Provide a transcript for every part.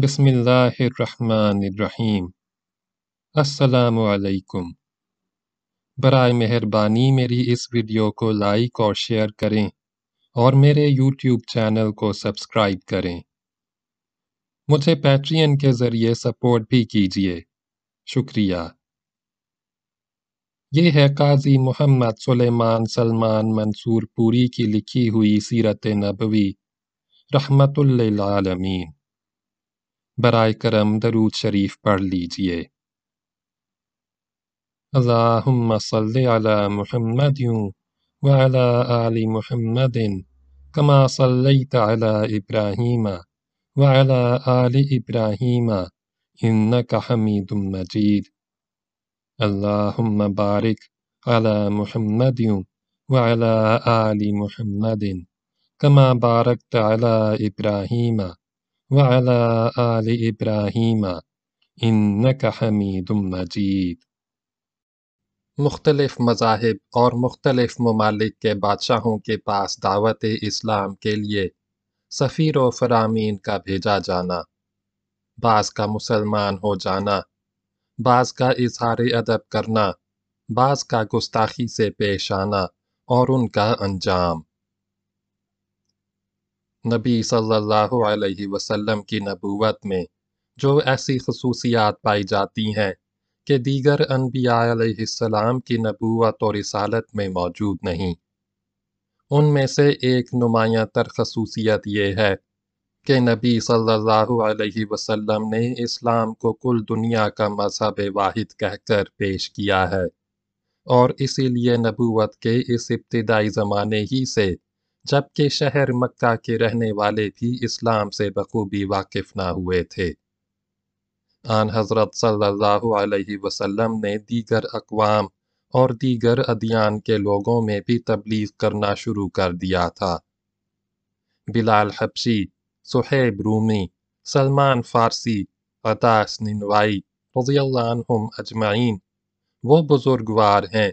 बसमिल्लाम असलकुम बर मेहरबानी मेरी इस वीडियो को लाइक और शेयर करें और मेरे यूट्यूब चैनल को सब्सक्राइब करें मुझे पैट्रियन के ज़रिए सपोर्ट भी कीजिए शुक्रिया ये है काजी मोहम्मद सुलेमान सलमान मंसूर पूरी की लिखी हुई सीरत नबवी रहमतुल्लामीन बर करम दरूद शरीफ पढ़ लीजिए अल्लाहुम्मा सल्लि अला मुहम्मद व अला आलि मुहम्मदिन कमा सल्लैत अला इब्राहीम व अला आलि इब्राहीम इन्नक हमीदुम मजीद अल्लाहुम्मा बारिक अला मुहम्मद व अला आलि मुहम्मदिन कमा बारकत अला इब्राहीम وعلى آل إبراهيم इन्नक मजीद मुख्तलिफ मजाहब और मुख्तलिफ ममालिक के बादशाहों के पास दावत इस्लाम के लिए सफ़ीर व फरामीन का भेजा जाना बास का मुसलमान हो जाना बास का इजहार अदब करना बास का गुस्ताखी से पेश आना और उनका अंजाम नबी सल्लल्लाहु अलैहि वसल्लम की नबूवत में जो ऐसी खसूसियात पाई जाती हैं कि दीगर अनबियाम की नबूवत और रसालत में मौजूद नहीं उनमें से एक नुमाया तर खसूसियत ये है कि नबी सल्लल्लाहु अलैहि वसल्लम ने इस्लाम को कुल दुनिया का मजहब वाहिद कहकर पेश किया है और इसीलिए नबूवत के इस इब्तदाई ज़माने ही से जबकि शहर मक्का के रहने वाले भी इस्लाम से बखूबी वाकिफ ना हुए थे आन हज़रत सल्लल्लाहु अलैहि वसल्लम ने दीगर अकवाम और दीगर अदियान के लोगों में भी तबलीग करना शुरू कर दिया था बिलाल हबशी सुहेब रूमी सलमान फ़ारसी अतास निनवाई रजील्लाम अजमाइन वो बुज़ुर्गवार हैं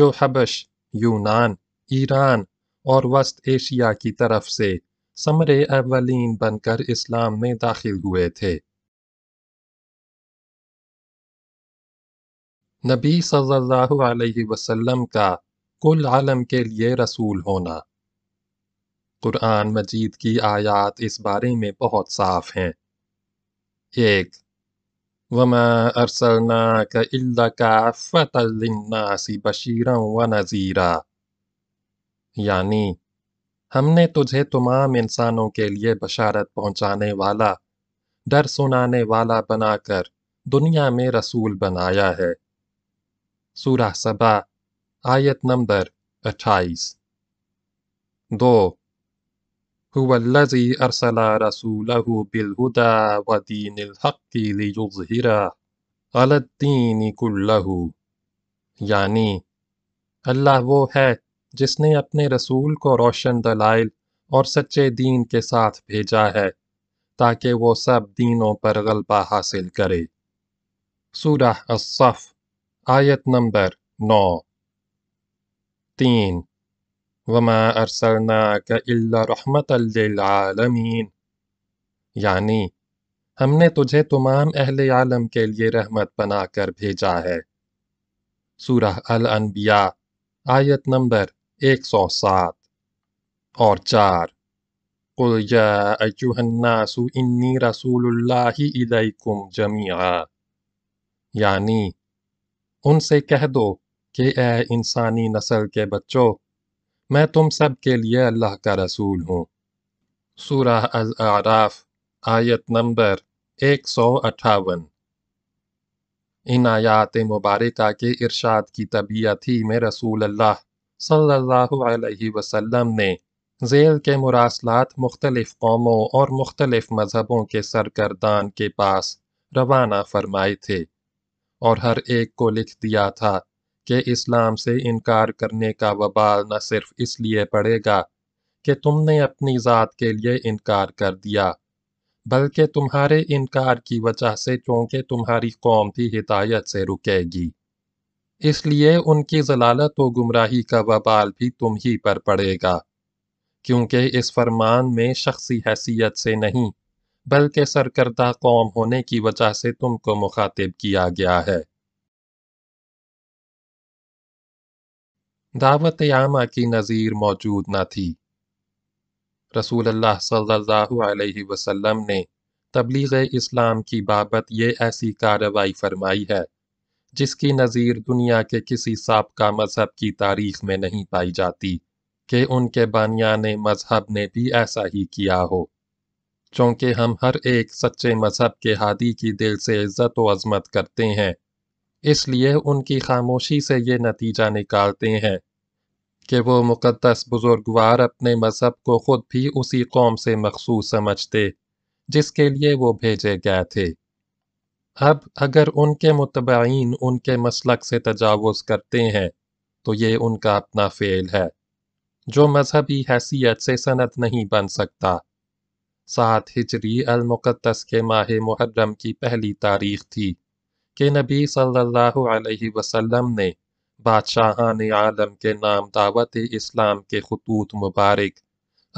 जो हबश यूनान ईरान और वस्त एशिया की तरफ से समरे अवलिन बनकर इस्लाम में दाखिल हुए थे नबी सल्लल्लाहु अलैहि वसल्लम का कुल आलम के लिए रसूल होना कुरान मजीद की आयात इस बारे में बहुत साफ हैं एक वमा अरसलना का इल्ला का फतल्लिन्नासी बशीरा व नज़ीरा यानी हमने तुझे तमाम इंसानों के लिए बशारत पहुंचाने वाला डर सुनाने वाला बनाकर दुनिया में रसूल बनाया है सूरा सबा आयत नंबर अट्ठाईस दो हुवल्लज़ी अरसला रसूलहु बिलहुदा व दीनिल हक़्क़ि लियुज़हिरा अलद्दीन कुल्लहु यानी अल्लाह वो है जिसने अपने रसूल को रोशन दलाइल और सच्चे दीन के साथ भेजा है ताकि वो सब दीनों पर गलबा हासिल करे सूरह असफ आयत नंबर नौ तीन वमा अरसलना रहमतमीन यानी हमने तुझे तमाम अहल आलम के लिए रहमत बनाकर भेजा है सूरह अल अनबिया आयत नंबर एक सौ सात और चार कुल या अयुहन्नासु इन्नी रसूलुल्लाहि इलैकुम जमीआ यानी उनसे कह दो कि ए इंसानी नस्ल के बच्चों मैं तुम सब के लिए अल्लाह का रसूल हूँ सूरह अल आराफ आयत नंबर एक सौ अट्ठावन इन आयात मुबारका के इर्शाद की तबीयत ही में रसूल अल्लाह सल्लल्लाहु अलैहि वसल्लम ने झेल के मुरासलात मुख्तलिफ़ कौमों और मुख्तलिफ़ मज़हबों के सरगर्दान के पास रवाना फरमाए थे और हर एक को लिख दिया था कि इस्लाम से इनकार करने का वबाल न सिर्फ इसलिए पड़ेगा कि तुमने अपनी ज़ात के लिए इनकार कर दिया बल्कि तुम्हारे इनकार की वजह से चूँकि तुम्हारी कौम भी हिदायत से रुकेगी इसलिए उनकी जलालत व गुमराही का बबाल भी तुम ही पर पड़ेगा क्योंकि इस फरमान में शख्सी हैसियत से नहीं बल्कि सरकर्दा कौम होने की वजह से तुमको मुखातिब किया गया है दावत आमा की नज़ीर मौजूद न थी रसूल अल्लाह सल्लल्लाहु अलैहि वसल्लम ने तबलीग इस्लाम की बाबत ये ऐसी कार्रवाई फरमाई है जिसकी नज़ीर दुनिया के किसी सबका मज़हब की तारीख में नहीं पाई जाती कि उनके बानियान मज़हब ने भी ऐसा ही किया हो चूँकि हम हर एक सच्चे मज़हब के हादी की दिल से इज़्ज़त वज़मत करते हैं इसलिए उनकी खामोशी से ये नतीजा निकालते हैं कि वो मुक़दस बुज़ुर्गवार अपने मज़हब को ख़ुद भी उसी कौम से मखसूस समझते जिसके लिए वो भेजे गए थे अब अगर उनके मुतबीन उनके मसलक से तजावज़ करते हैं तो ये उनका अपना फ़ेल है जो मजहबी हैसियत से सनत नहीं बन सकता सात हिजरी अलमुक़दस के माह मुहर्रम की पहली तारीख थी कि नबी सल्लल्लाहु अलैहि वसल्लम ने बादशाहान आलम के नाम दावत इस्लाम के खतूत मुबारक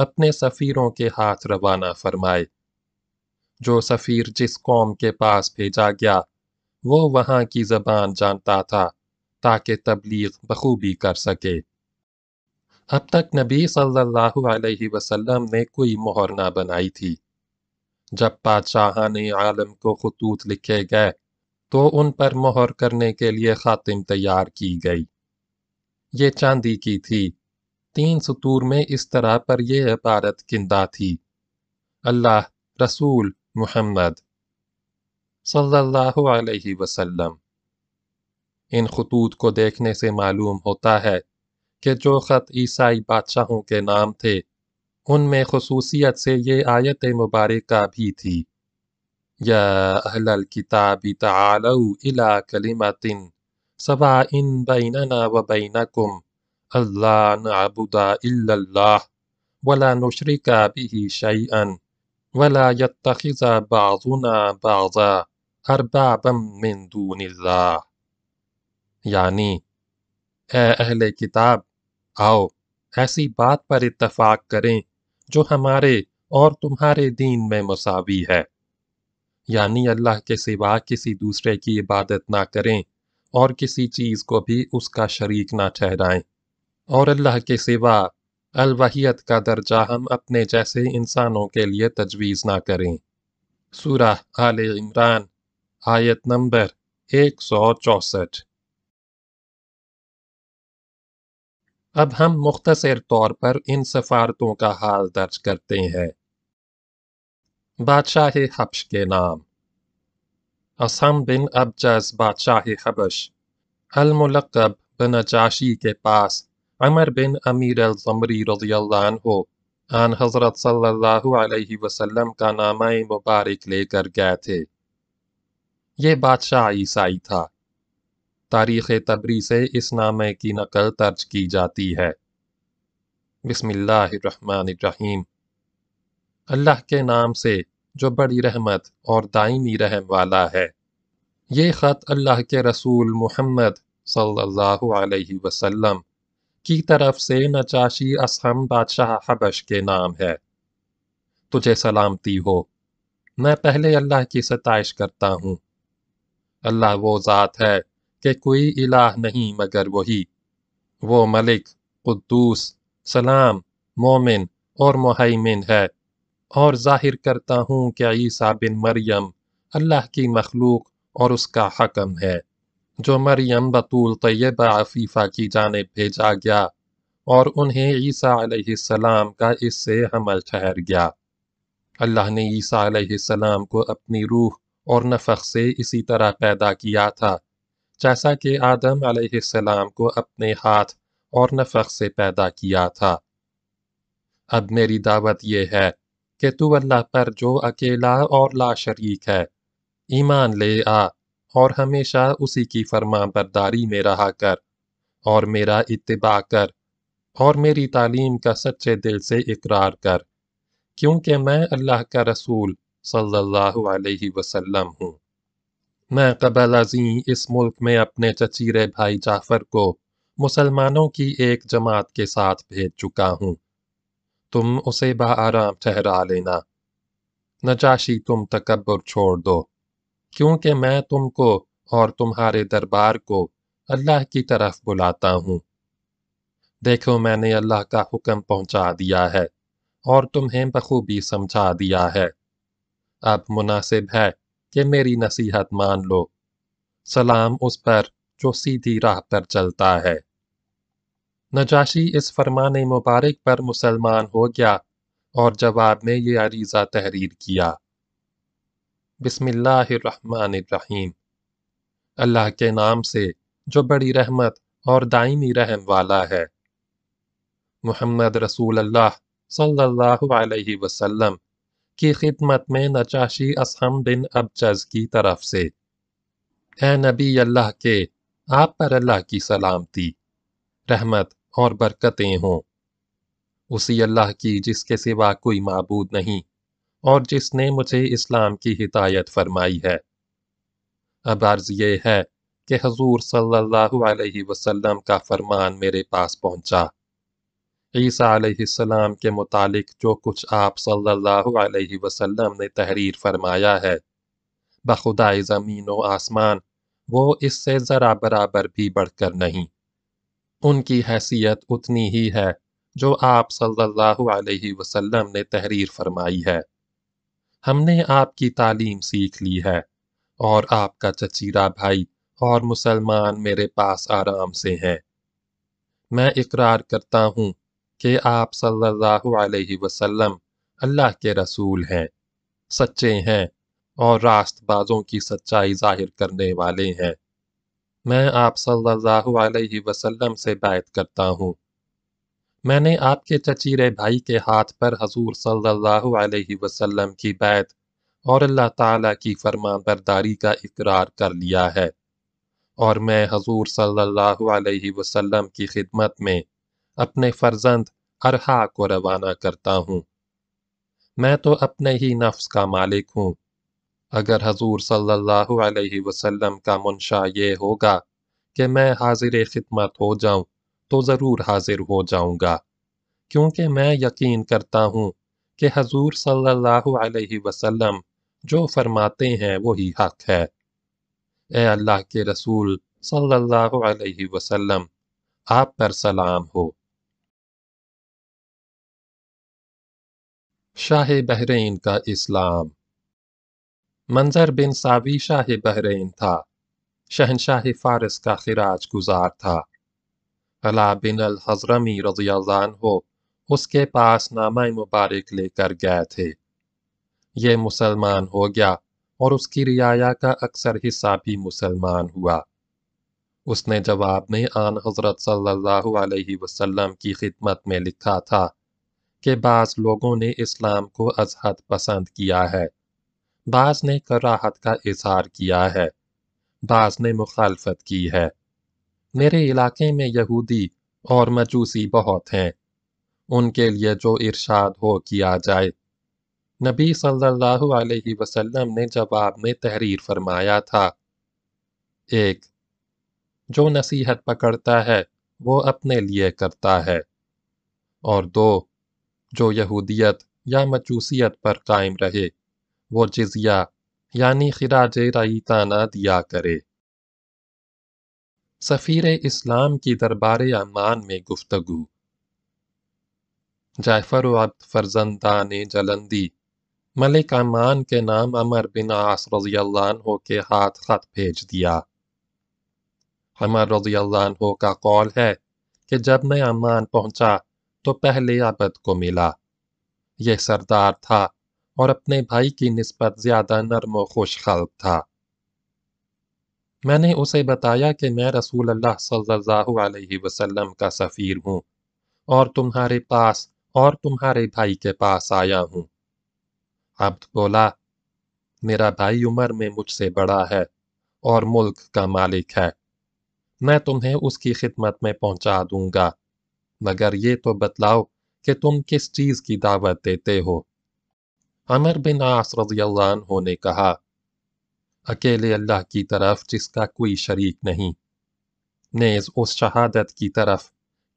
अपने सफ़ीरों के हाथ रवाना फरमाए जो सफ़ीर जिस कौम के पास भेजा गया वो वहाँ की ज़बान जानता था ताकि तबलीग बखूबी कर सके अब तक नबी सल्लल्लाहु अलैहि वसल्लम ने कोई मोहर ना बनाई थी जब बादशाहान आलम को खतूत लिखे गए तो उन पर मोहर करने के लिए खातिम तैयार की गई ये चांदी की थी तीन सतूर में इस तरह पर यह इबारत किंदा थी अल्लाह रसूल मोहम्मद सल्लल्लाहु अलैहि वसल्लम इन खतूत को देखने से मालूम होता है कि जो ख़त ईसाई बादशाहों के नाम थे उनमें खसूसियत से ये आयत मुबारक भी थी या अहलल किताब इला कलिमतिन सबा इन बैनना व बैनकुम अल्लाह नबुदा इल्लल्लाह वला नुशरिका बिही शैअन ولا يتخذ بعضنا بعضا أربابا من دون الله यानी ए अहले किताब आओ ऐसी बात पर इतफ़ाक करें जो हमारे और तुम्हारे दीन में मसावी है यानी अल्लाह के सिवा किसी दूसरे की इबादत ना करें और किसी चीज़ को भी उसका शरीक ना ठहराएं और अल्लाह के सिवा अलवहियत का दर्जा हम अपने जैसे इंसानों के लिए तजवीज़ ना करें सूरा आल इमरान आयत नंबर एक सौ चौसठ अब हम मुख्तर तौर पर इन सफारतों का हाल दर्ज करते हैं बादशाह हबश के नाम असम बिन अबजस बादशाह हबश अलमुलकब बनजाशी के पास अमर बिन अमीर अलजमरी रजील्ला आन हज़रत सल्लल्लाहु अलैहि वसल्लम का नामा मुबारक लेकर गए थे ये बादशाह ईसाई था तारीख़ तबरी से इस नामे की नकल तर्ज की जाती है बिस्मिल्लाहिर्रहमानिर्रहीम अल्लाह के नाम से जो बड़ी रहमत और दायमी रहम वाला है ये ख़त अल्लाह के रसूल मुहम्मद सल्लल्लाहु अलैहि वसल्लम की तरफ से नचाशी असहम बादशाह हबश के नाम है तुझे सलामती हो मैं पहले अल्लाह की सताइश करता हूँ अल्लाह वो ज़ात है कि कोई इलाह नहीं मगर वही वो मलिक कुद्दूस सलाम मोमिन और मुहैमिन है और जाहिर करता हूँ कि ईसा बिन मरियम अल्लाह की मखलूक और उसका हकम है जो मरियम बतूल तय्यबा आफीफ़ा की जानब भेजा गया और उन्हें ईसा आलाम का इससे हमल ठहर गया अल्लाह ने ईसा सलाम को अपनी रूह और नफ़ से इसी तरह पैदा किया था जैसा कि आदम सलाम को अपने हाथ और नफ़ख से पैदा किया था अब मेरी दावत यह है कि तू अल्लाह पर जो अकेला और लाशरीक है ईमान ले आ और हमेशा उसी की फरमा बरदारी में रहा कर और मेरा इतबा कर और मेरी तालीम का सच्चे दिल से इकरार कर क्योंकि मैं अल्लाह का रसूल सल्लल्लाहु अलैहि वसल्लम हूँ मैं कबल अजी इस मुल्क में अपने चचीरे भाई जाफर को मुसलमानों की एक जमात के साथ भेज चुका हूँ तुम उसे आराम ठहरा लेना नजाशी तुम तकबर छोड़ दो क्योंकि मैं तुमको और तुम्हारे दरबार को अल्लाह की तरफ बुलाता हूँ देखो मैंने अल्लाह का हुक्म पहुँचा दिया है और तुम्हें बखूबी समझा दिया है अब मुनासिब है कि मेरी नसीहत मान लो सलाम उस पर जो सीधी राह पर चलता है नजाशी इस फरमान मुबारक पर मुसलमान हो गया और जवाब में ये अरीज़ा तहरीर किया बिसमीम अल्लाह के नाम से जो बड़ी रहमत और दाइमी रहम वाला है मोहम्मद रसूल अल्लाह सल्लल्लाहु अलैहि वसल्लम की खिदमत में नचाशी असहम बिन अबजज की तरफ से है नबी अल्लाह के आप पर अल्लाह की सलामती रहमत और बरकतें हों उसी अल्लाह की जिसके सिवा कोई मबूद नहीं और जिसने मुझे इस्लाम की हिदायत फरमाई है अब अर्ज़ यह है कि हजूर सल्लल्लाहु अलैहि वसल्लम का फरमान मेरे पास पहुंचा ईसा अलैहिस्सलाम के मुतालिक जो कुछ आप सल्लल्लाहु अलैहि वसल्लम ने तहरीर फरमाया है बखुदाए ज़मीन व आसमान वो इससे ज़रा बराबर भी बढ़कर नहीं उनकी हैसियत उतनी ही है जो आप सल्लल्लाहु अलैहि वसल्लम ने तहरीर फरमाई है हमने आपकी तालीम सीख ली है और आपका चचीरा भाई और मुसलमान मेरे पास आराम से हैं मैं इकरार करता हूँ कि आप सल्लल्लाहु अलैहि वसल्लम अल्लाह के रसूल हैं सच्चे हैं और रास्तबाजों की सच्चाई जाहिर करने वाले हैं मैं आप सल्लल्लाहु अलैहि वसल्लम से बात करता हूँ मैंने आपके चचीरे भाई के हाथ पर हजूर सल्लल्लाहु अलैहि वसल्लम की बैत और अल्लाह ताला की फरमान बरदारी का इकरार कर लिया है और मैं हजूर सल्लल्लाहु अलैहि वसल्लम की खिदमत में अपने फर्जंद अरहा को रवाना करता हूँ मैं तो अपने ही नफ्स का मालिक हूँ अगर हजूर सल्लल्लाहु अलैहि वसल्लम का मुंशा ये होगा कि मैं हाजिर खिदमत हो जाऊँ तो ज़रूर हाजिर हो जाऊंगा क्योंकि मैं यकीन करता हूँ कि हजूर सल्लल्लाहु अलैहि वसल्लम जो फरमाते हैं वही हक है ए अल्लाह के रसूल सल्लल्लाहु अलैहि वसल्लम आप पर सलाम हो शाह बहरीन का इस्लाम मंजर बिन साबी शाह बहरीन था शहनशाह फारस का खराज गुजार था अला बिन अलहजरमी रजियाजान हो उसके पास नामा मुबारक लेकर गए थे ये मुसलमान हो गया और उसकी रियाया का अक्सर हिस्सा भी मुसलमान हुआ उसने जवाब में आन हजरत सल्लल्लाहु अलैहि वसल्लम की खिदमत में लिखा था कि बाज़ लोगों ने इस्लाम को अजहद पसंद किया है बाज़ ने कराहत का इजहार किया है बाज़ ने मुखालफत की है मेरे इलाके में यहूदी और मजूसी बहुत हैं उनके लिए जो इरशाद हो किया जाए नबी सल्लल्लाहु अलैहि वसल्लम ने जवाब में तहरीर फरमाया था एक जो नसीहत पकड़ता है वो अपने लिए करता है और दो जो यहूदियत या मचूसियत पर कायम रहे वो जिजिया यानी खिराज रईताना दिया करे सफ़ीर इस्लाम की दरबार अमान में गुफ्तगु जायफर वक्त ने जलंदी मलिक अमान के नाम अमर बिन आस रजी हो के हाथ खत भेज दिया अमर रजी हो का कौल है कि जब मैं अमान पहुंचा तो पहले अबद को मिला यह सरदार था और अपने भाई की नस्बत ज़्यादा नरम व खुश खल्क था मैंने उसे बताया कि मैं रसूल अल्लाह सल्लल्लाहु अलैहि वसल्लम का सफ़ीर हूँ और तुम्हारे पास और तुम्हारे भाई के पास आया हूँ अब्द बोला मेरा भाई उम्र में मुझसे बड़ा है और मुल्क का मालिक है मैं तुम्हें उसकी खिदमत में पहुंचा दूंगा मगर ये तो बतलाओ कि तुम किस चीज़ की दावत देते हो अमर बिन आस अन्हु ने कहा अकेले अल्लाह की तरफ जिसका कोई शरीक नहीं नेज़ उस शहादत की तरफ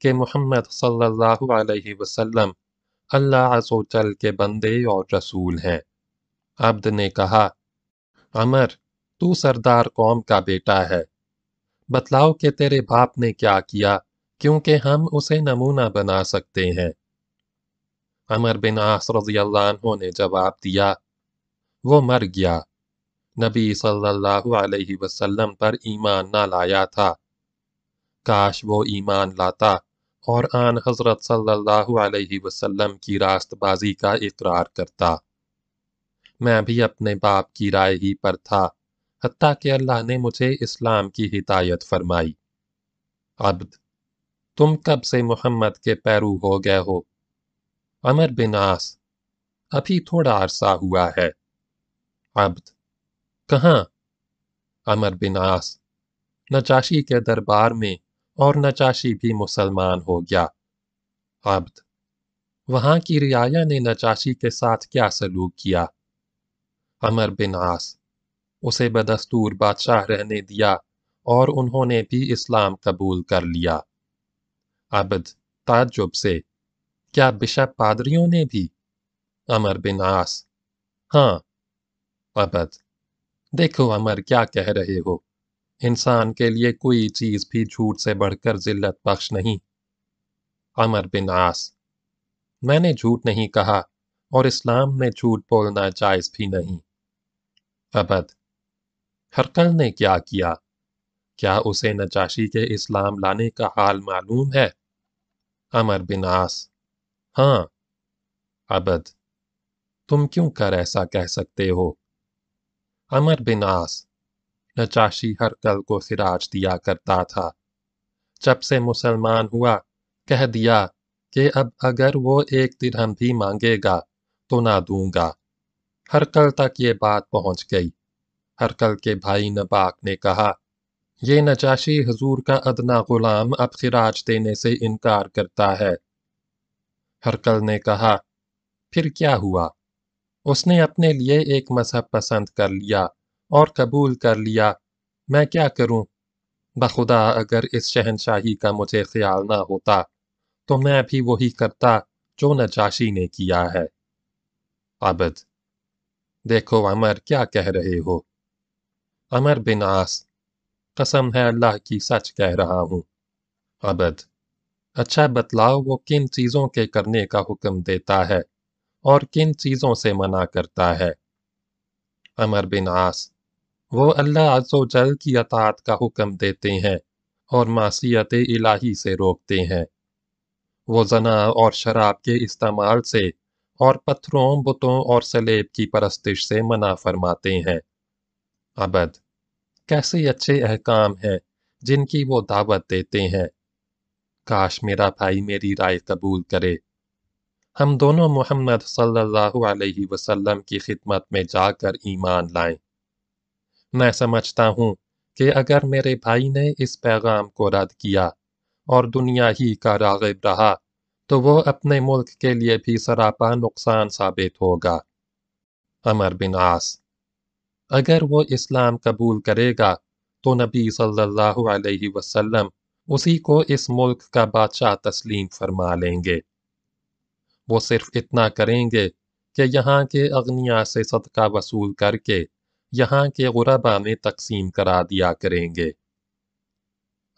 के मोहम्मद सल्लल्लाहु अलैहि वसल्लम अल्लाह सोचल के बंदे और रसूल हैं अब्द ने कहा अमर तू सरदार कौम का बेटा है बतलाओ कि तेरे बाप ने क्या किया क्योंकि हम उसे नमूना बना सकते हैं अमर बिन आस रजी अल्लाह ने जवाब दिया वो मर गया नबी सल्लल्लाहु अलैहि वसल्लम पर ईमान ना लाया था काश वो ईमान लाता और आन हजरत सल्लल्लाहु अलैहि वसल्लम की रास्तबाजी का इकरार करता मैं भी अपने बाप की राय ही पर था हती के अल्लाह ने मुझे इस्लाम की हिदायत फरमाई अब्द तुम कब से मोहम्मद के पैरू हो गए हो अमर बिनास अभी थोड़ा अरसा हुआ है अब्द कहाँ अमर बिन आस नचाशी के दरबार में और नचाशी भी मुसलमान हो गया अब्द वहां की रियाया ने नचाशी के साथ क्या सलूक किया अमर बिन आस उसे बदस्तूर बादशाह रहने दिया और उन्होंने भी इस्लाम कबूल कर लिया अब्द ताजुब से क्या बिशप पादरियों ने भी अमर बिन आस हाँ अबद देखो अमर क्या कह रहे हो इंसान के लिए कोई चीज भी झूठ से बढ़कर जिल्लत बख्श नहीं अमर बिन आस मैंने झूठ नहीं कहा और इस्लाम में झूठ बोलना जायज भी नहीं अबद हरकल ने क्या किया क्या उसे नजाशी के इस्लाम लाने का हाल मालूम है अमर बिन आस हाँ अबद तुम क्यों कर ऐसा कह सकते हो अमर बिनास नचाशी हर कल को सिराज दिया करता था जब से मुसलमान हुआ कह दिया कि अब अगर वो एक दिरहम भी मांगेगा तो ना दूंगा हरकल तक ये बात पहुंच गई हरकल के भाई नबाक ने कहा ये नचाशी हजूर का अदना गुलाम अब खराज देने से इनकार करता है हरकल ने कहा फिर क्या हुआ उसने अपने लिए एक मज़हब पसंद कर लिया और कबूल कर लिया मैं क्या करूं? बखुदा अगर इस शहनशाही का मुझे ख्याल ना होता तो मैं भी वही करता जो नजाशी ने किया है अबद देखो अमर क्या कह रहे हो अमर बिनास कसम है अल्लाह की सच कह रहा हूँ अबद अच्छा बतलाओ वो किन चीज़ों के करने का हुक्म देता है और किन चीज़ों से मना करता है अमर बिन आस वो अल्लाह जल की अतात का हुक्म देते हैं और मासीत इलाही से रोकते हैं वो जना और शराब के इस्तेमाल से और पत्थरों बुतों और सलेब की परस्तिश से मना फरमाते हैं अबद कैसे अच्छे अहकाम हैं जिनकी वो दावत देते हैं काश मेरा भाई मेरी राय कबूल करे हम दोनों मोहम्मद सल्लल्लाहु अलैहि वसल्लम की खिदमत में जाकर ईमान लाएं मैं समझता हूँ कि अगर मेरे भाई ने इस पैगाम को रद्द किया और दुनिया ही का रागिब रहा तो वो अपने मुल्क के लिए भी सरापा नुकसान साबित होगा अमर बिन आस अगर वो इस्लाम कबूल करेगा तो नबी सल्लल्लाहु अलैहि वसल्लम उसी को इस मुल्क का बादशाह तस्लीम फरमा लेंगे वो सिर्फ इतना करेंगे कि यहाँ के अग्निया से सदका वसूल करके यहाँ के गुरबा में तकसीम करा दिया करेंगे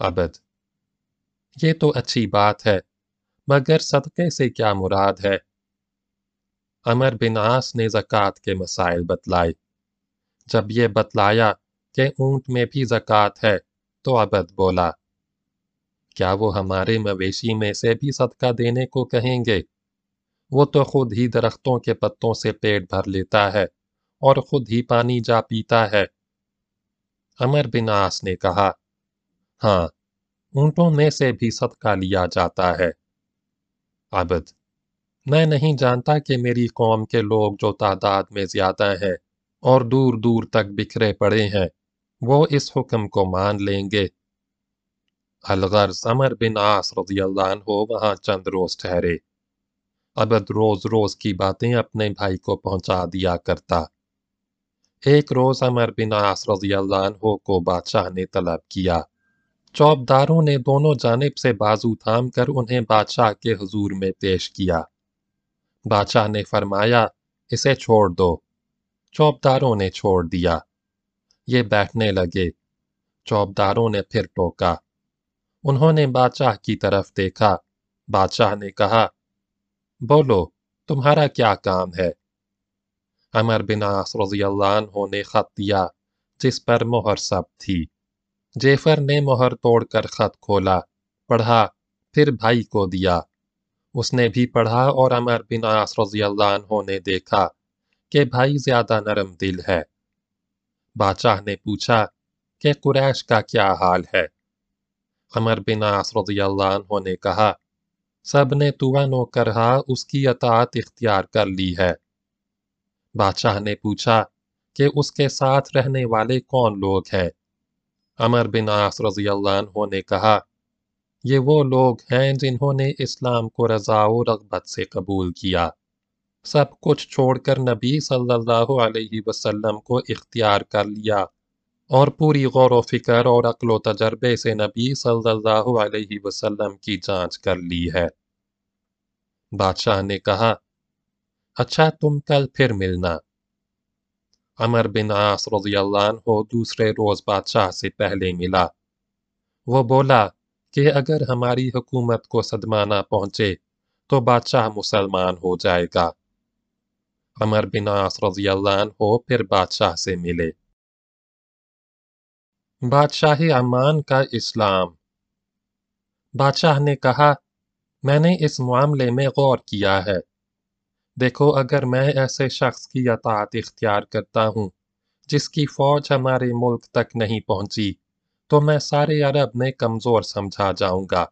अब ये तो अच्छी बात है मगर सदक़े से क्या मुराद है अमर बिन आस ने ज़क़़त के मसाइल बतलाए जब ये बतलाया कि ऊंट में भी ज़क़़त है तो अबद बोला क्या वो हमारे मवेशी में से भी सदका देने को कहेंगे वो तो खुद ही दरख्तों के पत्तों से पेट भर लेता है और खुद ही पानी जा पीता है अमर बिन आस ने कहा हाँ ऊंटों में से भी सदका लिया जाता है अबद मैं नहीं जानता कि मेरी कौम के लोग जो तादाद में ज्यादा हैं और दूर दूर तक बिखरे पड़े हैं वो इस हुक्म को मान लेंगे अलगर अमर बिन आस रजी अल्लाह वहाँ चंद रोज ठहरे अबद रोज रोज की बातें अपने भाई को पहुंचा दिया करता एक रोज अमर बिन आस रजील्लाहो को बादशाह ने तलब किया चौबदारों ने दोनों जानब से बाजू थाम कर उन्हें बादशाह के हजूर में पेश किया बादशाह ने फरमाया इसे छोड़ दो चौबदारों ने छोड़ दिया ये बैठने लगे चौबदारों ने फिर टोका उन्होंने बादशाह की तरफ देखा बादशाह ने कहा बोलो तुम्हारा क्या काम है अमर बिनास रजील्ला ने खत दिया जिस पर मोहर सब थी जेफर ने मोहर तोड़कर खत खोला पढ़ा फिर भाई को दिया उसने भी पढ़ा और अमर बिन आस रजील्ला ने देखा कि भाई ज्यादा नरम दिल है बादशाह ने पूछा कि कुरैश का क्या हाल है अमर बिन आस रजील्ला ने कहा सब ने तुआ नो करहा उसकी अतात इख्तियार कर ली है बादशाह ने पूछा कि उसके साथ रहने वाले कौन लोग हैं अमर बिन आस रजी अल्लाह ने कहा ये वो लोग हैं जिन्होंने इस्लाम को रजा रगबत से कबूल किया सब कुछ छोड़कर नबी सल्लल्लाहु अलैहि वसल्लम को इख्तियार कर लिया और पूरी गौर व फिक्र और अक्ल तजर्बे से नबी सल्लल्लाहु अलैहि वसल्लम की जांच कर ली है बादशाह ने कहा अच्छा तुम कल फिर मिलना अमर बिन आस रजील्लान हो दूसरे रोज बादशाह से पहले मिला वो बोला कि अगर हमारी हुकूमत को सदमा ना पहुंचे तो बादशाह मुसलमान हो जाएगा अमर बिन आस रजील्लान हो फिर बादशाह से मिले बादशाह अमान का इस्लाम बादशाह ने कहा मैंने इस मामले में गौर किया है देखो अगर मैं ऐसे शख्स की यातात इख्तियार करता हूँ जिसकी फ़ौज हमारे मुल्क तक नहीं पहुँची तो मैं सारे अरब में कमज़ोर समझा जाऊँगा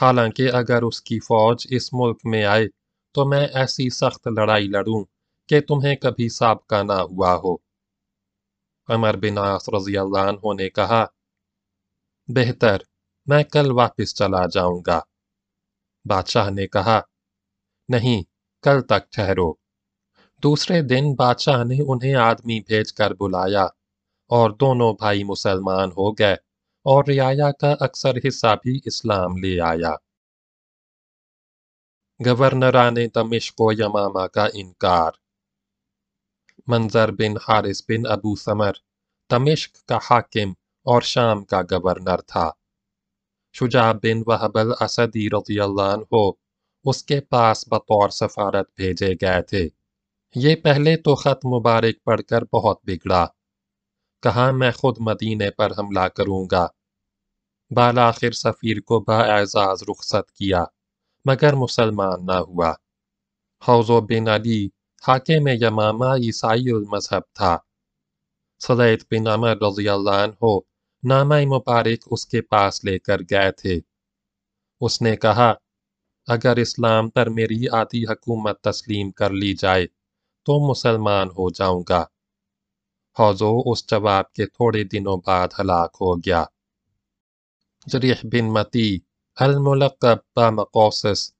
हालांकि अगर उसकी फ़ौज इस मुल्क में आए तो मैं ऐसी सख्त लड़ाई लड़ूँ कि तुम्हें कभी सबका ना हुआ हो अमर बिन आस रजी अल्लाह ने कहा बेहतर मैं कल वापस चला जाऊंगा बादशाह ने कहा नहीं कल तक ठहरो दूसरे दिन बादशाह ने उन्हें आदमी भेज कर बुलाया और दोनों भाई मुसलमान हो गए और रियाया का अक्सर हिस्सा भी इस्लाम ले आया गवर्नरा ने दमिश को यमामा का इनकार मंजर बिन हारिस बिन अबू समर तमिश्क का हाकिम और शाम का गवर्नर था शुजा बिन वहबल असदी रजील्लान हो उसके पास बतौर सफारत भेजे गए थे ये पहले तो ख़त मुबारक पढ़कर बहुत बिगड़ा कहा मैं खुद मदीने पर हमला करूँगा बाल आखिर सफ़ीर को बाज़ाज रुखसत किया मगर मुसलमान ना हुआ हौजो बिन अली खाके में यमामा ईसाई और मजहब था सदैद बिन अमर रजील्ला हो नामा मुबारक उसके पास लेकर गए थे उसने कहा अगर इस्लाम पर मेरी आती हकूमत तस्लीम कर ली जाए तो मुसलमान हो जाऊंगा हौजो उस जवाब के थोड़े दिनों बाद हलाक हो गया जरीह बिन मती अलमुलकब मकोसस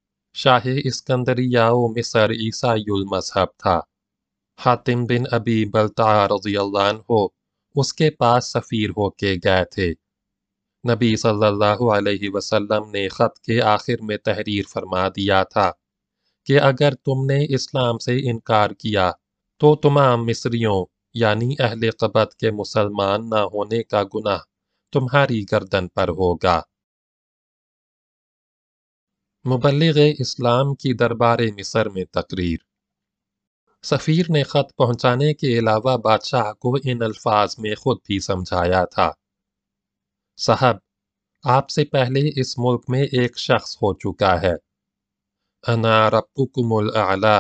शाह इसकंदरिया मिसर ईसायुल मजहब था हातिम बिन अबी बलता रजील्लान हो उसके पास सफ़ीर होके गए थे नबी सल्लल्लाहु अलैहि वसल्लम ने ख़त के आखिर में तहरीर फरमा दिया था कि अगर तुमने इस्लाम से इनकार किया तो तमाम मिस्रियों यानी अहल कबत के मुसलमान ना होने का गुनाह तुम्हारी गर्दन पर होगा मुबलग इस्लाम की दरबार मिसर में तकरीर सफ़ीर ने ख़त पहुँचाने के अलावा बादशाह को इन अल्फाज में खुद भी समझाया था साहब आपसे पहले इस मुल्क में एक शख्स हो चुका है अना रबुकुमुल आला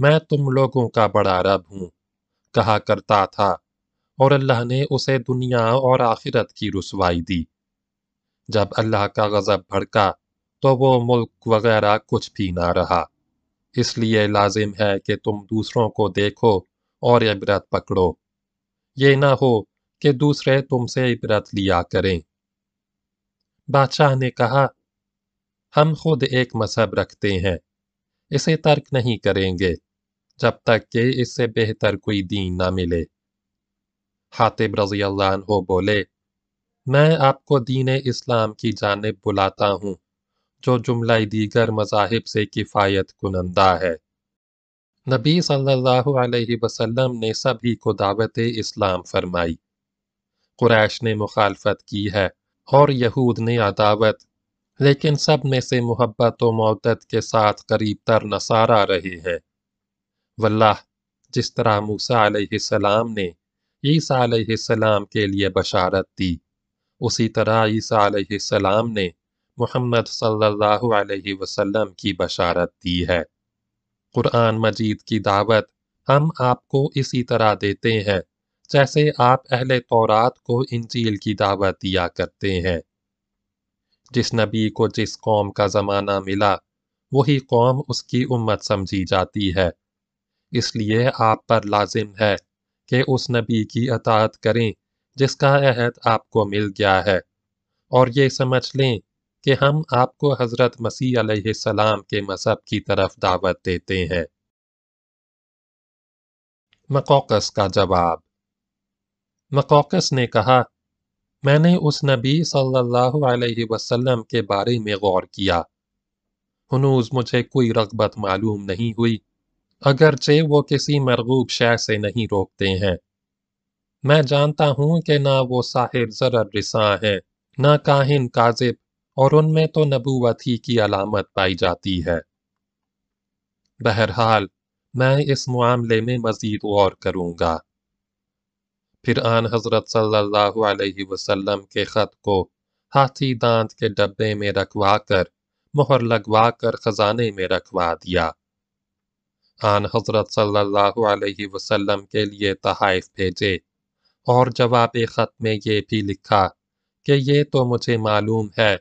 मैं तुम लोगों का बड़ा रब हूँ कहा करता था और अल्लाह ने उसे दुनिया और आखिरत की रसवाई दी जब अल्लाह का गज़ब भड़का तो वो मुल्क वगैरह कुछ भी ना रहा इसलिए लाजिम है कि तुम दूसरों को देखो और इबरत पकड़ो ये ना हो कि दूसरे तुमसे इबरत लिया करें बादशाह ने कहा हम खुद एक मजहब रखते हैं इसे तर्क नहीं करेंगे जब तक कि इससे बेहतर कोई दीन ना मिले हातिब रजी अल्लाह बोले मैं आपको दीन इस्लाम की जानब बुलाता हूँ जो जुमला दीगर मजाहब से किफ़ायत कुनंदा है नबी सल्लल्लाहु अलैहि वसल्लम ने सभी को दावत इस्लाम फरमाई कुरैश ने मुखालफत की है और यहूद ने अदावत लेकिन सब में से मोहब्बत व मदद के साथ करीब तर नसारा रहे हैं वल्लाह जिस तरह मूसा सलाम ने ईसा सलाम के लिए बशारत दी उसी तरह ईसा सलाम ने मोहम्मद सल्लल्लाहु अलैहि वसल्लम की बशारत दी है कुरान मजीद की दावत हम आपको इसी तरह देते हैं जैसे आप अहले तौरात को इंजील की दावत दिया करते हैं जिस नबी को जिस कौम का ज़माना मिला वही कौम उसकी उम्मत समझी जाती है इसलिए आप पर लाजिम है कि उस नबी की अतात करें जिसका अहद आपको मिल गया है और ये समझ लें कि हम आपको हज़रत मसीह सलाम के मज़हब की तरफ दावत देते हैं मकोकस का जवाब मकोकस ने कहा मैंने उस नबी सल्लल्लाहु अलैहि वसल्लम के बारे में गौर किया हनूज मुझे कोई रगबत मालूम नहीं हुई अगरचे वो किसी मरगूब शय से नहीं रोकते हैं मैं जानता हूँ कि ना वो साहिर जरर रिसा हैं ना काहिन काजिब और उनमें तो नबूवत ही की अलामत पाई जाती है बहरहाल मैं इस मामले में मज़ीद गौर करूँगा फिर आन हज़रत सल्लल्लाहु अलैहि वसल्लम के ख़त को हाथी दांत के डब्बे में रखवा कर मोहर लगवा कर ख़जाने में रखवा दिया आन हज़रत सल्लल्लाहु अलैहि वसल्लम के लिए तहाइफ भेजे और जवाब ख़त में ये भी लिखा कि ये तो मुझे मालूम है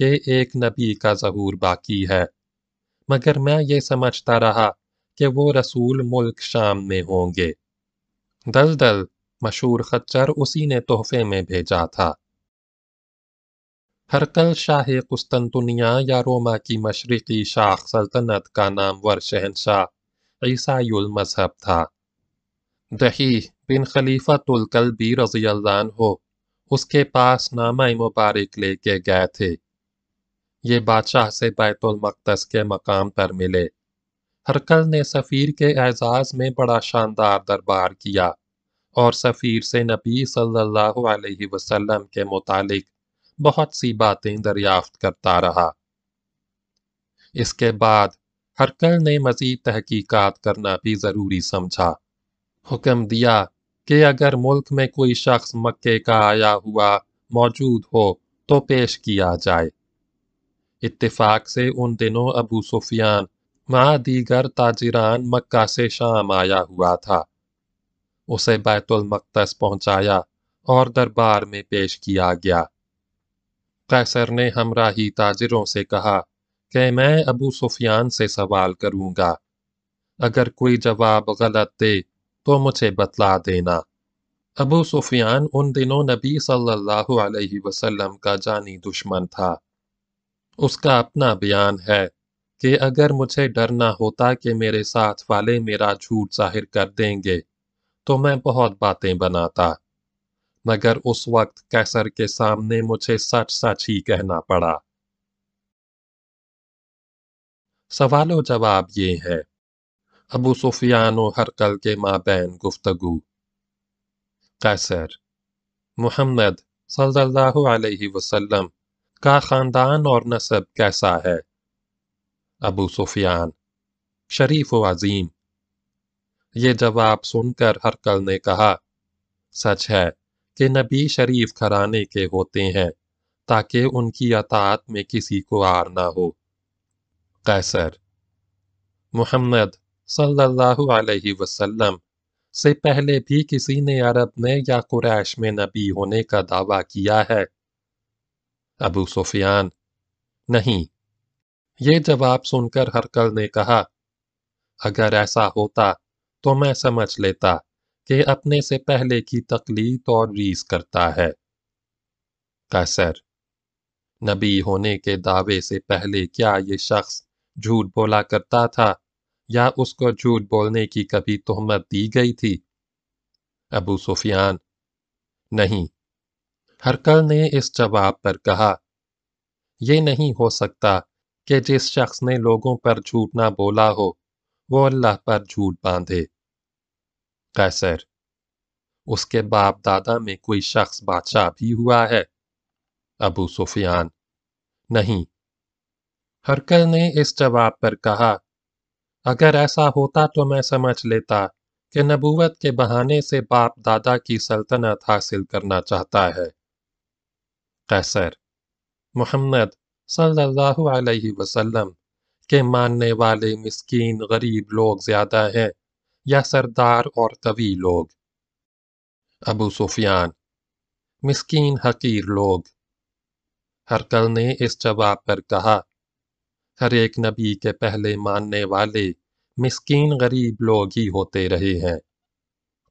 कि एक नबी का जहूर बाकी है मगर मैं ये समझता रहा कि वो रसूल मुल्क शाम में होंगे दल दल मशहूर खच्चर उसी ने तोहफे में भेजा था हरकल शाह कुस्तंतुनिया या रोमा की मशरकी शाख सल्तनत का नाम नामवर शहनशाह ईसायुल मजहब था दही बिन खलीफा तुलकल भी रजी हो उसके पास नामा मुबारक लेके गए थे ये बादशाह से बैतुलमकदस के मकाम पर मिले हरकल ने सफ़ीर के एजाज़ में बड़ा शानदार दरबार किया और सफ़ीर से नबी सल्लल्लाहु अलैहि वसल्लम के मुतालिक बहुत सी बातें दरियाफ्त करता रहा इसके बाद हरकल ने मज़ीद तहकीकात करना भी ज़रूरी समझा हुक्म दिया कि अगर मुल्क में कोई शख्स मक्के का आया हुआ मौजूद हो तो पेश किया जाए इतफ़ाक से उन दिनों अबू सुफियान माँ दीगर ताजिरान मक्का से शाम आया हुआ था उसे बैतुलमकदस पहुंचाया और दरबार में पेश किया गया कैसर ने हमरा ही ताजिरों से कहा कि मैं अबू सुफियान से सवाल करूंगा अगर कोई जवाब गलत दे तो मुझे बतला देना अबू सुफियान उन दिनों नबी सल्लल्लाहु अलैहि वसल्लम का जानी दुश्मन था उसका अपना बयान है कि अगर मुझे डरना होता कि मेरे साथ वाले मेरा झूठ जाहिर कर देंगे तो मैं बहुत बातें बनाता मगर उस वक्त कैसर के सामने मुझे सच सच ही कहना पड़ा सवालो जवाब ये है अबू सुफियान और हरकल के माबैन गुफ्तगु कैसर मुहम्मद सल्लल्लाहु अलैहि वसल्लम का ख़ानदान और नस्ब कैसा है अबू सुफियान शरीफ व ये जवाब सुनकर हरकल ने कहा सच है कि नबी शरीफ खराने के होते हैं ताकि उनकी अतात में किसी को आर ना हो कैसर मोहम्मद सल्लल्लाहु अलैहि वसल्लम से पहले भी किसी ने अरब में या कुरैश में नबी होने का दावा किया है अबू सुफियान नहीं ये जवाब सुनकर हरकल ने कहा अगर ऐसा होता तो मैं समझ लेता कि अपने से पहले की तकलीद और रीस करता है कसर नबी होने के दावे से पहले क्या ये शख्स झूठ बोला करता था या उसको झूठ बोलने की कभी तोहमत दी गई थी अबू सुफियान नहीं हरकल ने इस जवाब पर कहा यह नहीं हो सकता कि जिस शख्स ने लोगों पर झूठ ना बोला हो वो अल्लाह पर झूठ बांधे कैसर उसके बाप दादा में कोई शख्स बादशाह भी हुआ है अबू सुफियान नहीं हरकल ने इस जवाब पर कहा अगर ऐसा होता तो मैं समझ लेता कि नबूवत के बहाने से बाप दादा की सल्तनत हासिल करना चाहता है कैसर मोहम्मद सल्लल्लाहु अलैहि वसल्लम के मानने वाले मिस्कीन गरीब लोग ज्यादा हैं या सरदार और तवी लोग अबू सुफियान मिस्कीन हकीर लोग हरकल ने इस जवाब पर कहा हर एक नबी के पहले मानने वाले मिस्कीन गरीब लोग ही होते रहे हैं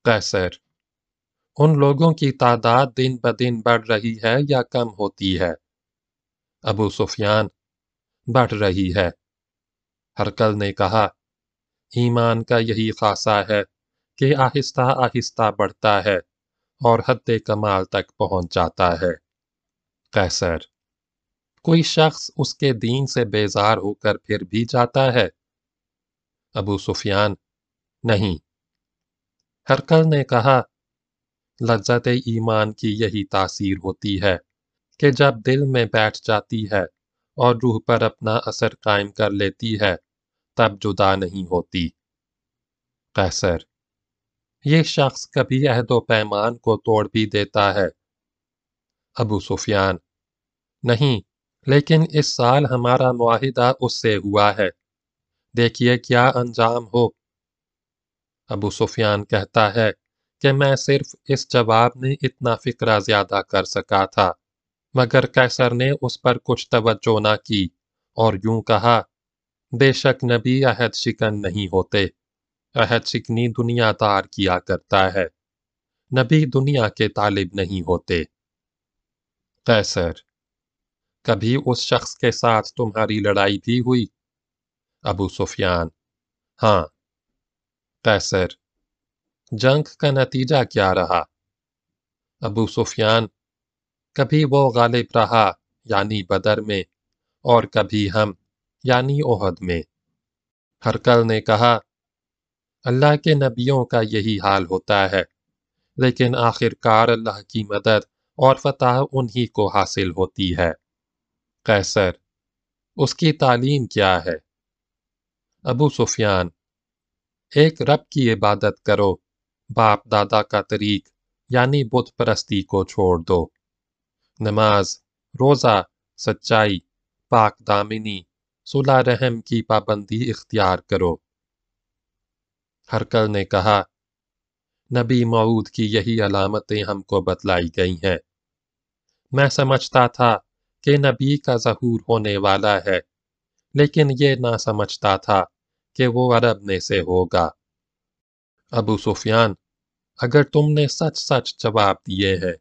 कैसर उन लोगों की तादाद दिन ब दिन बढ़ रही है या कम होती है अबू सुफियान बढ़ रही है हरकल ने कहा ईमान का यही खासा है कि आहिस्ता आहिस्ता बढ़ता है और हद कमाल तक पहुंच जाता है कैसर कोई शख्स उसके दीन से बेजार होकर फिर भी जाता है अबू सुफियान नहीं हरकल ने कहा लज्जत ईमान की यही तासीर होती है कि जब दिल में बैठ जाती है और रूह पर अपना असर कायम कर लेती है तब जुदा नहीं होती कैसर ये शख्स कभी अहद पैमान को तोड़ भी देता है अबू सुफियान नहीं लेकिन इस साल हमारा माहिदा उससे हुआ है देखिए क्या अंजाम हो अबू सुफियान कहता है कि मैं सिर्फ इस जवाब में इतना फिक्रा ज्यादा कर सका था मगर कैसर ने उस पर कुछ तवज्जो ना की और यूं कहा बेशक नबी अहद शिकन नहीं होते अहद शिकनी दुनियादार किया करता है नबी दुनिया के तालिब नहीं होते कैसर कभी उस शख्स के साथ तुम्हारी लड़ाई भी हुई अबू सुफियान हाँ कैसर जंग का नतीजा क्या रहा अबू सुफियान कभी वो गालिब रहा यानी बदर में और कभी हम यानी ओहद में हरकल ने कहा अल्लाह के नबियों का यही हाल होता है लेकिन आखिरकार अल्लाह की मदद और फतह उन्हीं को हासिल होती है कैसर उसकी तालीम क्या है अबू सुफियान एक रब की इबादत करो बाप दादा का तरीक यानी बुत परस्ती को छोड़ दो नमाज रोज़ा सच्चाई पाक दामिनी सुला रहम की पाबंदी इख्तियार करो हरकल ने कहा नबी मऊद की यही अलामतें हमको बतलाई गई हैं मैं समझता था कि नबी का जहूर होने वाला है लेकिन ये ना समझता था कि वो अरब में से होगा अबू सुफियान अगर तुमने सच सच जवाब दिए हैं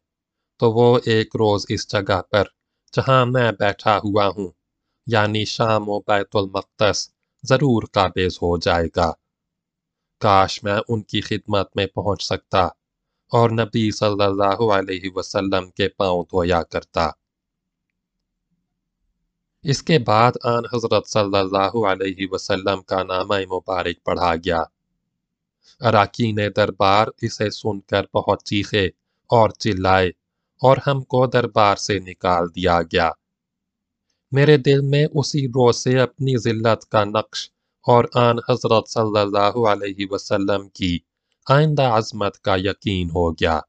तो वो एक रोज़ इस जगह पर जहाँ मैं बैठा हुआ हूँ यानी शाम व बैतुलमक़दस ज़रूर काबेज हो जाएगा काश मैं उनकी खिदमत में पहुंच सकता और नबी सल्लल्लाहु अलैहि वसल्लम के पाँव धोया करता इसके बाद आन हज़रत सल्लल्लाहु अलैहि वसल्लम का नामा मुबारक पढ़ा गया ने दरबार इसे सुनकर बहुत चीखे और चिल्लाए और हमको दरबार से निकाल दिया गया मेरे दिल में उसी रोज से अपनी जिल्लत का नक्श और आन हजरत सल्लल्लाहु अलैहि वसल्लम की आइंदा अजमत का यकीन हो गया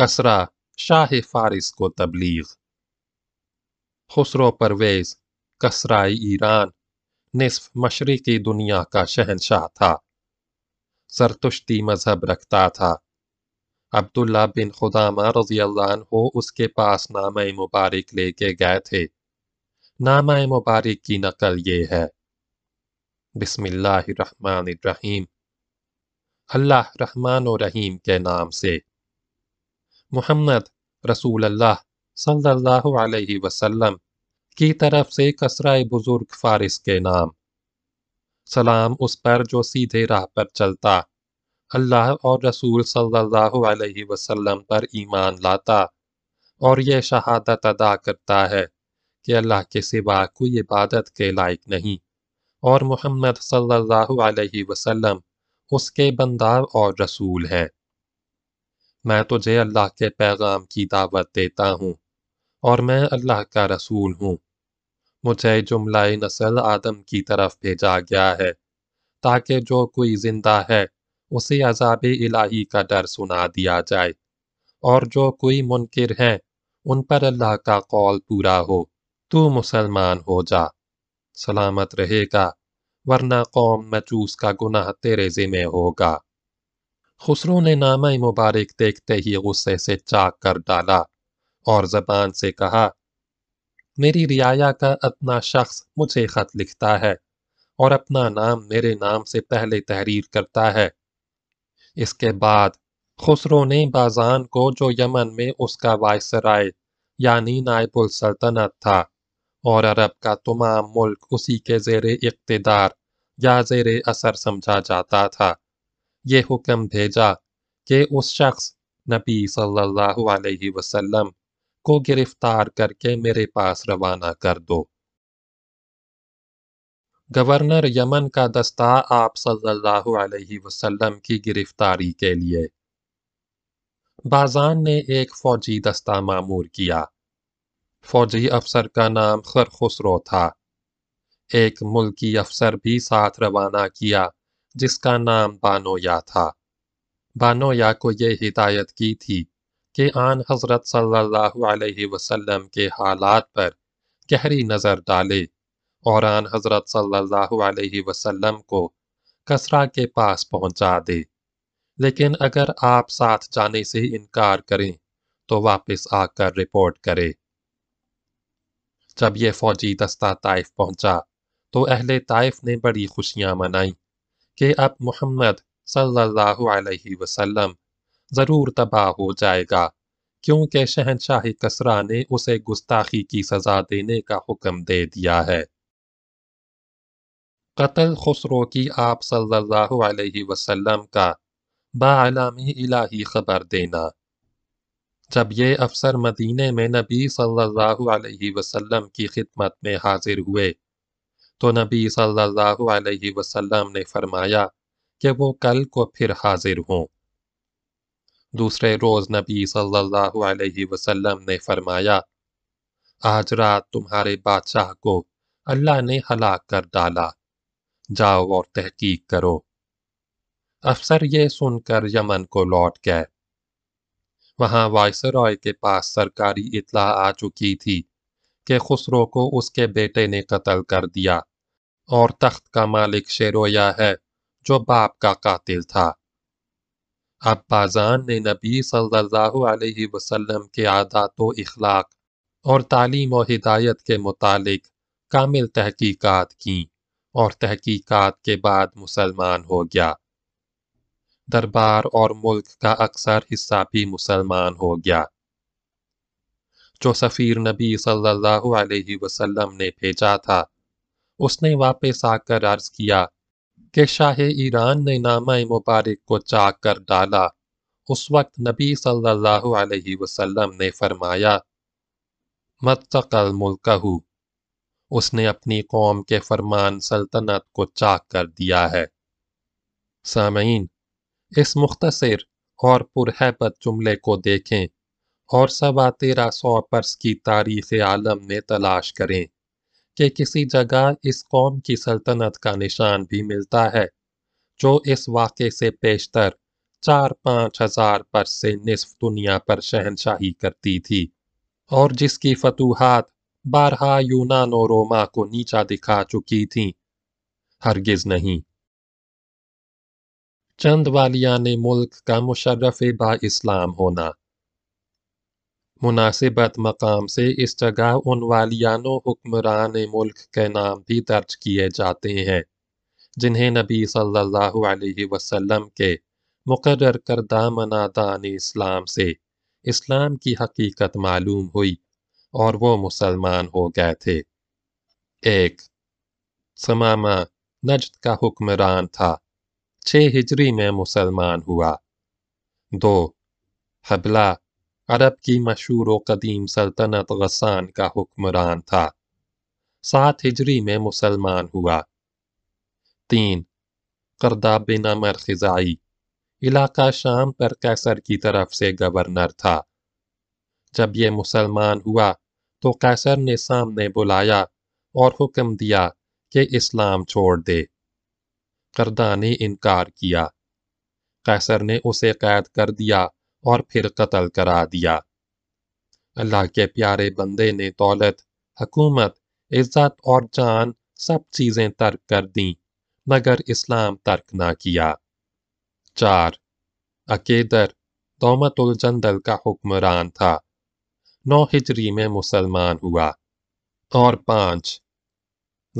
कसरा शाह फारिस को तबलीग खुसरो परवेज कसराई ईरान निसफ मशरकी दुनिया का शहनशाह था सरतुश्ती मजहब रखता था अब्दुल्ला बिन खुदामा रजी हो उसके पास नाम मुबारक लेके गए थे नामा मुबारक की नकल ये है बिस्मिल्लाहिर्रहमानिर्रहीम अल्लाह रहमान रहीम के नाम से मोहम्मद रसूल अल्लाह सल्लल्लाहु अलैहि वसल्लम की तरफ से कसरा बुजुर्ग फारिस के नाम सलाम उस पर जो सीधे राह पर चलता अल्लाह और रसूल सल्लल्लाहु अलैहि वसल्लम पर ईमान लाता और यह शहादत अदा करता है कि अल्लाह के सिवा कोई इबादत के लायक नहीं और मोहम्मद सल्लल्लाहु अलैहि वसल्लम उसके बंदा और रसूल हैं मैं तुझे अल्लाह के पैगाम की दावत देता हूँ और मैं अल्लाह का रसूल हूँ मुझे जुमला नस्ल आदम की तरफ भेजा गया है ताकि जो कोई जिंदा है उसे अजाब इलाही का डर सुना दिया जाए और जो कोई मुनकर है उन पर अल्लाह का कौल पूरा हो तू मुसलमान हो जा सलामत रहेगा वरना कौम मचूस का गुनाह तेरे जिमे होगा खुसरो ने नामा मुबारक देखते ही गुस्से से चाक कर डाला और जबान से कहा मेरी रियाया का अपना शख्स मुझे खत लिखता है और अपना नाम मेरे नाम से पहले तहरीर करता है इसके बाद खुसरो ने बाजान को जो यमन में उसका वायसराय यानी नायबुल सल्तनत था और अरब का तमाम मुल्क उसी के जेर इकतदार या जेर असर समझा जाता था ये हुक्म भेजा कि उस शख्स नबी सल्लल्लाहु अलैहि वसल्लम को गिरफ्तार करके मेरे पास रवाना कर दो गवर्नर यमन का दस्ता आप सल्लल्लाहु अलैहि वसल्लम की गिरफ्तारी के लिए बाजान ने एक फौजी दस्ता मामूर किया फौजी अफसर का नाम खरखुसरो था एक मुल्की अफसर भी साथ रवाना किया जिसका नाम बानोया था बानोया को यह हिदायत की थी के आन हज़रत सल्लल्लाहु अलैहि वसल्लम के हालात पर गहरी नज़र डाले और आन हज़रत सल्लल्लाहु अलैहि वसल्लम को कसरा के पास पहुंचा दे लेकिन अगर आप साथ जाने से इनकार करें तो वापस आकर रिपोर्ट करें जब ये फौजी दस्ता ताइफ पहुंचा तो अहले ताइफ ने बड़ी खुशियां मनाई कि अब मोहम्मद सल्लल्लाहु अलैहि वसल्लम ज़रूर तबाह हो जाएगा क्योंकि शहनशाह कसरा ने उसे गुस्ताखी की सजा देने का हुक्म दे दिया है कतल खुसरो की आप सल्लल्लाहु अलैहि वसल्लम का बालामी इलाही खबर देना जब ये अफसर मदीने में नबी सल्लल्लाहु अलैहि वसल्लम की खिदमत में हाजिर हुए तो नबी सल्लल्लाहु अलैहि वसल्लम ने फरमाया कि वो कल को फिर हाजिर हों दूसरे रोज़ नबी सल्लल्लाहु अलैहि वसल्लम ने फरमाया आज रात तुम्हारे बादशाह को अल्लाह ने हलाक कर डाला जाओ और तहकीक करो अफसर ये सुनकर यमन को लौट गए वहाँ वायसरॉय के पास सरकारी इतला आ चुकी थी कि खुसरो को उसके बेटे ने कत्ल कर दिया और तख्त का मालिक शेरोया है जो बाप का कातिल था अब्बाजान ने नबी सल्लल्लाहु अलैहि वसल्लम के आदात व इखलाक और तालीम व हिदायत के मुतालिक कामिल तहकीकात की और तहकीकात के बाद मुसलमान हो गया दरबार और मुल्क का अक्सर हिस्सा भी मुसलमान हो गया जो सफ़ीर नबी सल्लल्लाहु अलैहि वसल्लम ने भेजा था उसने वापस आकर अर्ज किया कि शाह ईरान ने नामा मुबारक को चाक कर डाला उस वक्त नबी सल्लल्लाहु अलैहि वसल्लम ने फरमाया मतकल मुल्कहू उसने अपनी कौम के फरमान सल्तनत को चाक कर दिया है सामीन इस मुख्तसर और पुरहबत जुमले को देखें और सवा तेरह सौ पर्स की तारीख आलम में तलाश करें कि किसी जगह इस कौम की सल्तनत का निशान भी मिलता है जो इस वाक़े से पेशतर चार पाँच हजार पर से निसफ दुनिया पर शहनशाही करती थी और जिसकी फतूहत बारहा यूनान और रोमा को नीचा दिखा चुकी थी हरगिज नहीं चंद वालिया ने मुल्क का मुशर्रफ बा इस्लाम होना मुनासिबत मकाम से इस जगह उन वालियानों हुक्मरान मुल्क के नाम भी दर्ज किए जाते हैं जिन्हें नबी सल्लल्लाहु अलैहि वसल्लम के मुकर्र करदा मनादान इस्लाम से इस्लाम की हकीकत मालूम हुई और वो मुसलमान हो गए थे एक समामा नजद का हुक्मरान था छः हिजरी में मुसलमान हुआ दो हबला अरब की मशहूर व कदीम सल्तनत गसान का हुक्मरान था सात हिजरी में मुसलमान हुआ तीन करदा बिन अमर खिजाई इलाका शाम पर कैसर की तरफ से गवर्नर था जब ये मुसलमान हुआ तो कैसर ने सामने बुलाया और हुक्म दिया कि इस्लाम छोड़ दे करदा ने इनकार किया कैसर ने उसे कैद कर दिया और फिर कत्ल करा दिया अल्लाह के प्यारे बंदे ने दौलत हकूमत इज्जत और जान सब चीज़ें तर्क कर दी मगर इस्लाम तर्क ना किया चार अकेदर दौमतुल जंदल का हुक्मरान था नौ हिजरी में मुसलमान हुआ और पाँच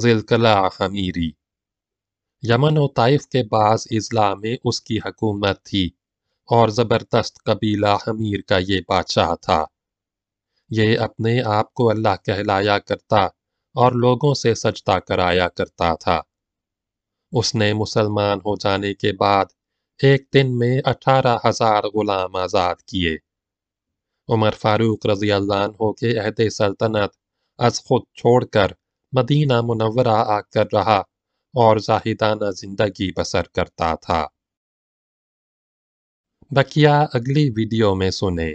जिलकला हमीरी यमन और ताइफ के बाज अजला में उसकी हकूमत थी और ज़बरदस्त कबीला हमीर का ये बादशाह था ये अपने आप को अल्लाह कहलाया करता और लोगों से सजदा कराया करता था उसने मुसलमान हो जाने के बाद एक दिन में अठारह हजार गुलाम आज़ाद किए उमर फारूक रजी अल्लाह के अहद सल्तनत अज खुद छोड़कर मदीना मुनवरा आकर रहा और जाहिदाना जिंदगी बसर करता था बकिया अगली वीडियो में सुने